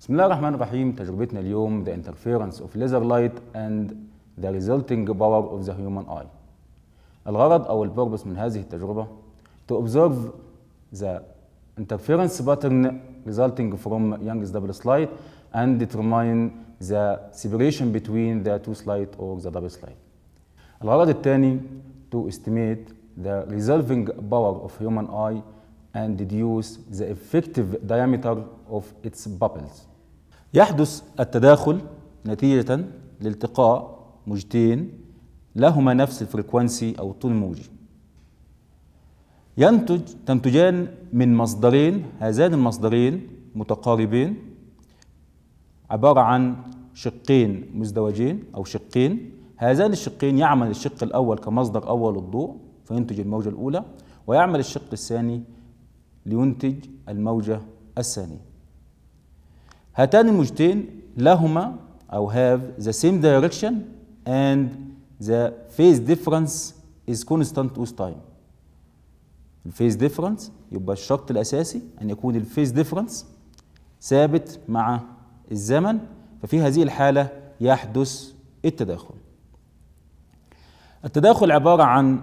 بسم الله الرحمن الرحيم تجربتنا اليوم The Interference of Laser Light and the Resulting Power of the Human Eye الغرض أو البربس من هذه التجربة To observe the interference pattern resulting from Young's double slide and determine the separation between the two slide or the double slide الغرض الثاني To estimate the resolving power of human eye and deduce the effective diameter of its bubbles يحدث التداخل نتيجة لالتقاء موجتين لهما نفس الفريكوانسي أو الطول الموجي ينتج تنتجان من مصدرين هذان المصدرين متقاربين عبارة عن شقين مزدوجين أو شقين هذان الشقين يعمل الشق الأول كمصدر أول للضوء فينتج الموجة الأولى ويعمل الشق الثاني لينتج الموجة الثانية هاتان الموجتين لهما أو have the same direction and the phase difference is constant with time الفيز ديفرنس يبقى الشرط الأساسي أن يكون الفيز ديفرنس ثابت مع الزمن ففي هذه الحالة يحدث التداخل التداخل عبارة عن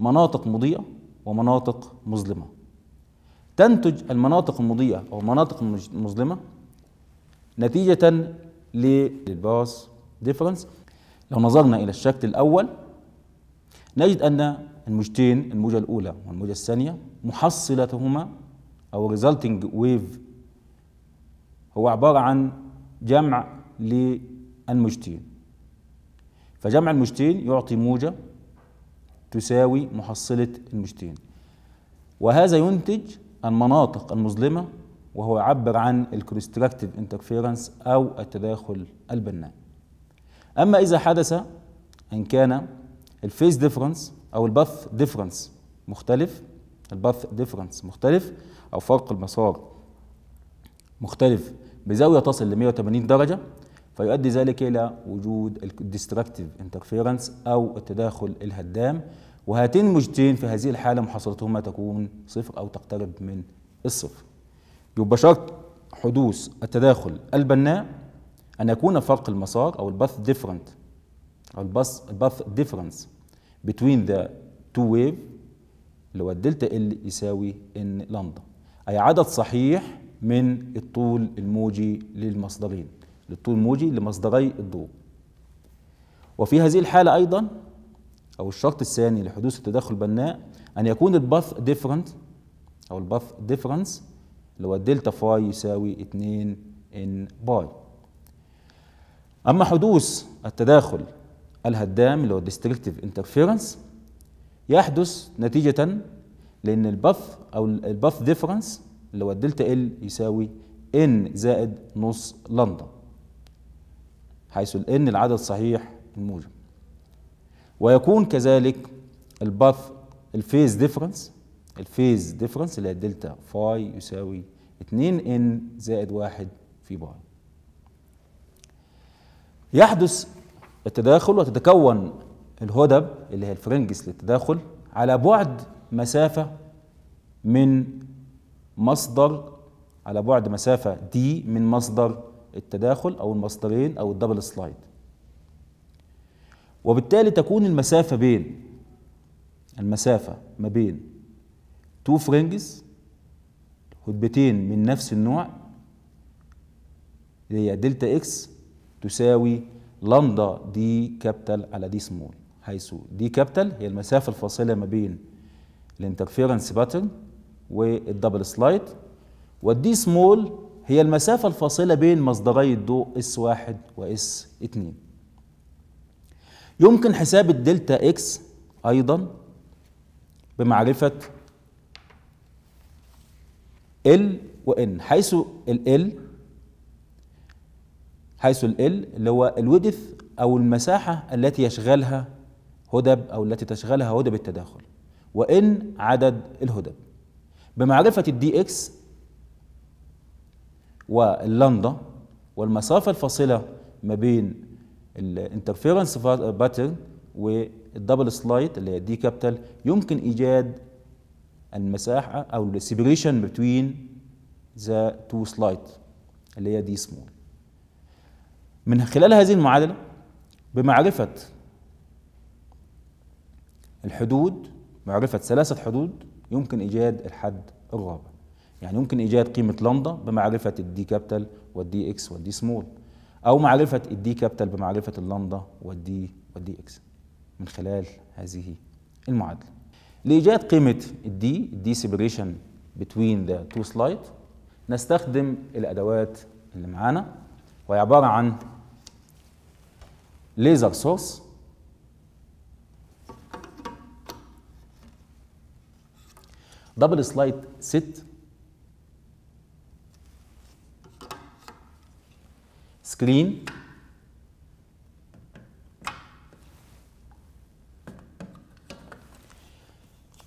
مناطق مضيئة ومناطق مظلمة تنتج المناطق المضيئة أو المناطق المظلمة نتيجة للباس ديفرنس لو نظرنا إلى الشكل الأول نجد أن الموجتين الموجة الأولى والموجة الثانية محصلتهما أو resulting wave هو عبارة عن جمع للموجتين فجمع الموجتين يعطي موجة تساوي محصلة الموجتين وهذا ينتج المناطق المظلمة وهو يعبر عن الكونستراكتيف انترفيرنس أو التداخل البناء أما إذا حدث أن كان الفيس ديفرنس أو الباث ديفرنس مختلف الباث ديفرنس مختلف أو فرق المسار مختلف بزاوية تصل ل 180 درجة فيؤدي ذلك إلى وجود الديستراكتيف انترفيرنس أو التداخل الهدام وهاتين الموجتين في هذه الحالة محصلتهما تكون صفر أو تقترب من الصفر يبقى شرط حدوث التداخل البناء أن يكون فرق المسار أو الباث ديفرنت أو الباث الباث ديفرنس بين ذا تو ويف اللي هو الدلتا ال يساوي ان لندا أي عدد صحيح من الطول الموجي للمصدرين للطول الموجي لمصدري الضوء وفي هذه الحالة أيضا أو الشرط الثاني لحدوث التدخل البناء أن يكون الباث ديفرنت أو الباث ديفرنس اللي هو الدلتا فاي يساوي 2 ان باي أما حدوث التداخل الهدام اللي هو الديستركتيف انترفيرنس يحدث نتيجة لأن الباث أو الباث ديفرنس اللي هو الدلتا ال يساوي ان زائد نص لندا حيث الان العدد صحيح الموجب ويكون كذلك الباث الفيز ديفرنس الفيز ديفرنس اللي هي دلتا فاي يساوي 2 ان زائد 1 في باي يحدث التداخل وتتكون الهدب اللي هي الفرنجس للتداخل على بعد مسافة من مصدر على بعد مسافة دي من مصدر التداخل أو المصدرين أو الدبل سلايد وبالتالي تكون المسافة بين المسافة ما بين تو فرنجز هتبتين من نفس النوع اللي هي دلتا اكس تساوي لندا دي كابيتال على دي سمول حيث دي كابيتال هي المسافة الفاصلة ما بين الانترفيرنس باترن والدبل سلايد والدي سمول هي المسافة الفاصلة بين مصدري الضوء اس واحد واس اتنين يمكن حساب الدلتا اكس ايضا بمعرفة ال وان حيث ال ال حيث ال ال اللي هو الودث او المساحة التي يشغلها هدب او التي تشغلها هدب التداخل وان عدد الهدب بمعرفة الدي اكس واللندا والمسافة الفاصلة ما بين الانترفيرنس باترن والدبل سلايد اللي هي دي كابيتال يمكن ايجاد المساحه او السيبريشن بتوين ذا تو سلايد اللي هي دي سمول من خلال هذه المعادله بمعرفه الحدود معرفه ثلاثه حدود يمكن ايجاد الحد الرابع يعني يمكن ايجاد قيمه لندا بمعرفه الدي كابيتال والدي اكس والدي سمول أو معرفة الدي كابيتال بمعرفة اللندا والدي والدي إكس من خلال هذه المعادلة لإيجاد قيمة الدي الدي سيبريشن بتوين ذا تو سلايد نستخدم الأدوات اللي معانا وهي عبارة عن ليزر سورس دبل سلايد ست سكرين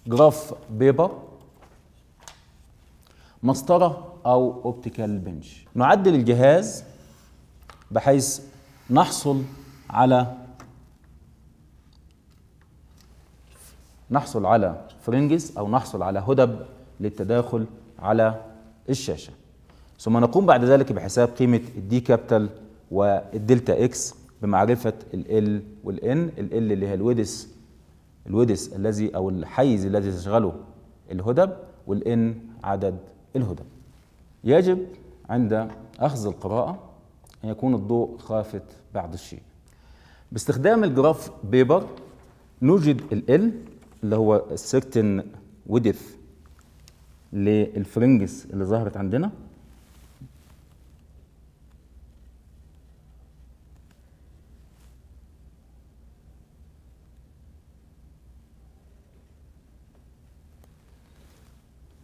جراف بيبر مسطره او اوبتيكال بنش نعدل الجهاز بحيث نحصل على نحصل على فرنجز او نحصل على هدب للتداخل على الشاشه ثم نقوم بعد ذلك بحساب قيمة الدي كابيتال والدلتا اكس بمعرفة ال والان ال اللي هي الودس الودس الذي او الحيز الذي تشغله الهدب والان عدد الهدب يجب عند اخذ القراءة ان يكون الضوء خافت بعض الشيء باستخدام الجراف بيبر نوجد ال اللي هو السيرتن ودث للفرنجس اللي ظهرت عندنا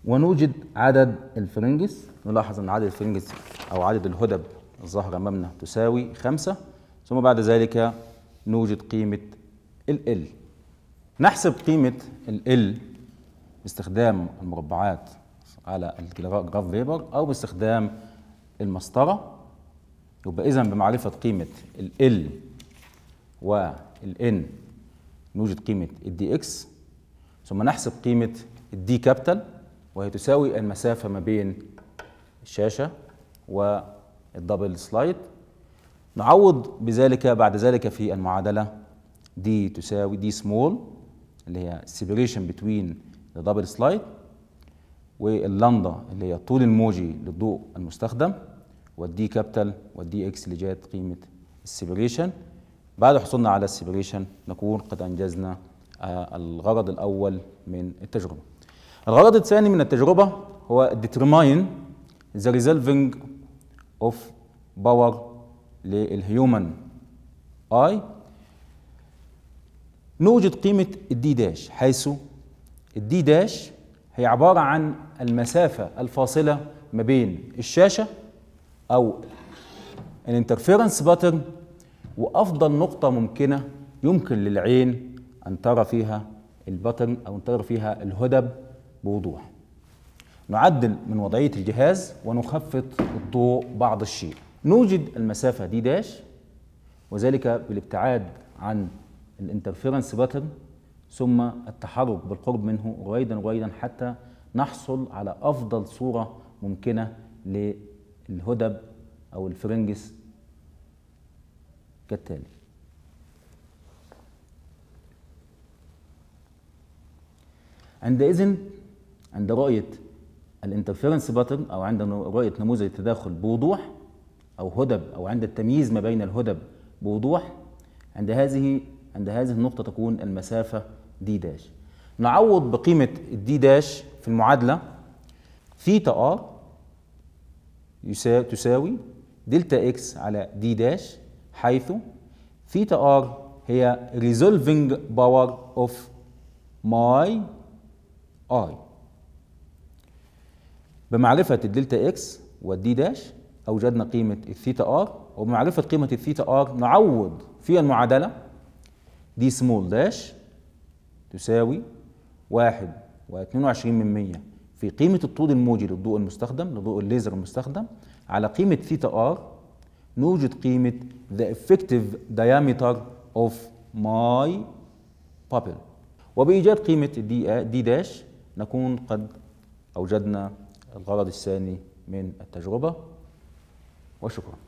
ونوجد عدد الفرنجس نلاحظ أن عدد الفرنجس أو عدد الهدب الظاهرة أمامنا تساوي خمسة ثم بعد ذلك نوجد قيمة ال L نحسب قيمة ال L باستخدام المربعات على الجراف فيبر أو باستخدام المسطرة يبقى إذا بمعرفة قيمة ال L ان نوجد قيمة الدي إكس ثم نحسب قيمة الدي كابيتال وهي تساوي المسافة ما بين الشاشة والدبل سلايد نعوض بذلك بعد ذلك في المعادلة دي تساوي دي سمول اللي هي separation between the double slide واللندا اللي هي الطول الموجي للضوء المستخدم والدي كابيتال والدي اكس اللي جات قيمة السيبريشن بعد حصولنا على السيبريشن نكون قد أنجزنا آه، الغرض الأول من التجربة الغرض الثاني من التجربة هو determine the resolving of power للهيومن اي نوجد قيمة الدي داش حيث الدي داش هي عبارة عن المسافة الفاصلة ما بين الشاشة أو الانترفيرنس باترن وأفضل نقطة ممكنة يمكن للعين أن ترى فيها الباترن أو أن ترى فيها الهدب بوضوح نعدل من وضعية الجهاز ونخفض الضوء بعض الشيء نوجد المسافة دي داش وذلك بالابتعاد عن الانترفيرنس باتن ثم التحرك بالقرب منه رويدا رويدا حتى نحصل على أفضل صورة ممكنة للهدب أو الفرنجس كالتالي عندئذ عند رؤية الانترفيرنس باترن أو عند رؤية نموذج التداخل بوضوح أو هدب أو عند التمييز ما بين الهدب بوضوح عند هذه عند هذه النقطة تكون المسافة دي داش نعوض بقيمة الدي داش في المعادلة ثيتا ار تساوي دلتا اكس على دي داش حيث ثيتا ار هي ريزولفنج باور اوف ماي اي بمعرفة الدلتا اكس والدي داش أوجدنا قيمة الثيتا ار وبمعرفة قيمة الثيتا ار نعوض في المعادلة دي سمول داش تساوي واحد واتنين وعشرين من مية في قيمة الطول الموجي للضوء المستخدم لضوء الليزر المستخدم على قيمة ثيتا ار نوجد قيمة the effective diameter of my pupil وبإيجاد قيمة دي داش نكون قد أوجدنا الغرض الثاني من التجربة وشكرا